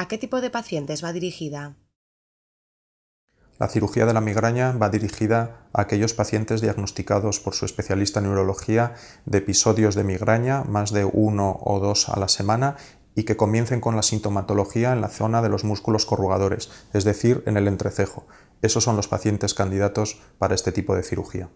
¿A qué tipo de pacientes va dirigida? La cirugía de la migraña va dirigida a aquellos pacientes diagnosticados por su especialista en neurología de episodios de migraña, más de uno o dos a la semana, y que comiencen con la sintomatología en la zona de los músculos corrugadores, es decir, en el entrecejo. Esos son los pacientes candidatos para este tipo de cirugía.